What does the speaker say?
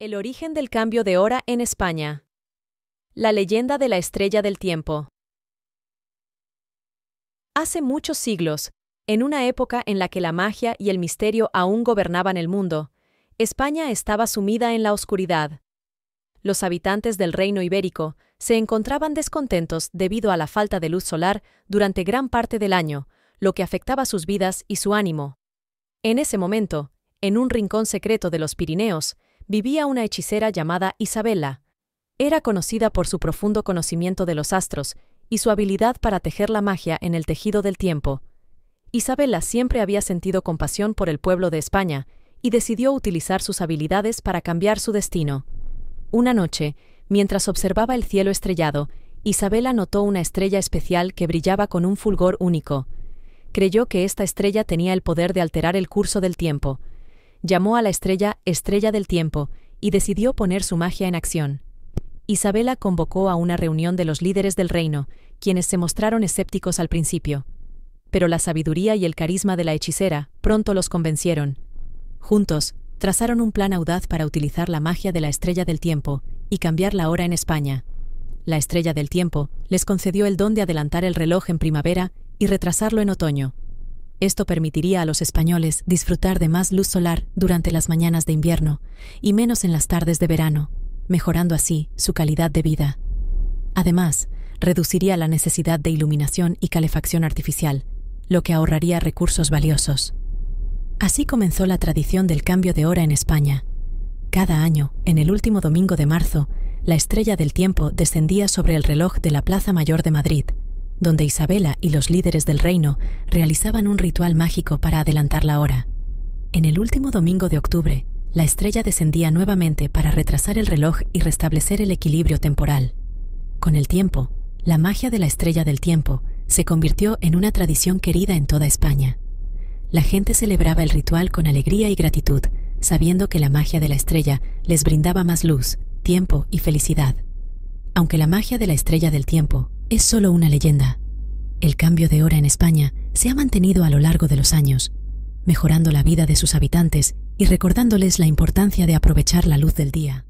El origen del cambio de hora en España. La leyenda de la estrella del tiempo. Hace muchos siglos, en una época en la que la magia y el misterio aún gobernaban el mundo, España estaba sumida en la oscuridad. Los habitantes del reino ibérico se encontraban descontentos debido a la falta de luz solar durante gran parte del año, lo que afectaba sus vidas y su ánimo. En ese momento, en un rincón secreto de los Pirineos, vivía una hechicera llamada Isabela. Era conocida por su profundo conocimiento de los astros y su habilidad para tejer la magia en el tejido del tiempo. Isabela siempre había sentido compasión por el pueblo de España y decidió utilizar sus habilidades para cambiar su destino. Una noche, mientras observaba el cielo estrellado, Isabela notó una estrella especial que brillaba con un fulgor único. Creyó que esta estrella tenía el poder de alterar el curso del tiempo, llamó a la estrella Estrella del Tiempo y decidió poner su magia en acción. Isabela convocó a una reunión de los líderes del reino, quienes se mostraron escépticos al principio. Pero la sabiduría y el carisma de la hechicera pronto los convencieron. Juntos, trazaron un plan audaz para utilizar la magia de la Estrella del Tiempo y cambiar la hora en España. La Estrella del Tiempo les concedió el don de adelantar el reloj en primavera y retrasarlo en otoño. Esto permitiría a los españoles disfrutar de más luz solar durante las mañanas de invierno y menos en las tardes de verano, mejorando así su calidad de vida. Además, reduciría la necesidad de iluminación y calefacción artificial, lo que ahorraría recursos valiosos. Así comenzó la tradición del cambio de hora en España. Cada año, en el último domingo de marzo, la estrella del tiempo descendía sobre el reloj de la Plaza Mayor de Madrid, donde Isabela y los líderes del reino realizaban un ritual mágico para adelantar la hora. En el último domingo de octubre, la estrella descendía nuevamente para retrasar el reloj y restablecer el equilibrio temporal. Con el tiempo, la magia de la estrella del tiempo se convirtió en una tradición querida en toda España. La gente celebraba el ritual con alegría y gratitud, sabiendo que la magia de la estrella les brindaba más luz, tiempo y felicidad. Aunque la magia de la estrella del tiempo es solo una leyenda, el cambio de hora en España se ha mantenido a lo largo de los años, mejorando la vida de sus habitantes y recordándoles la importancia de aprovechar la luz del día.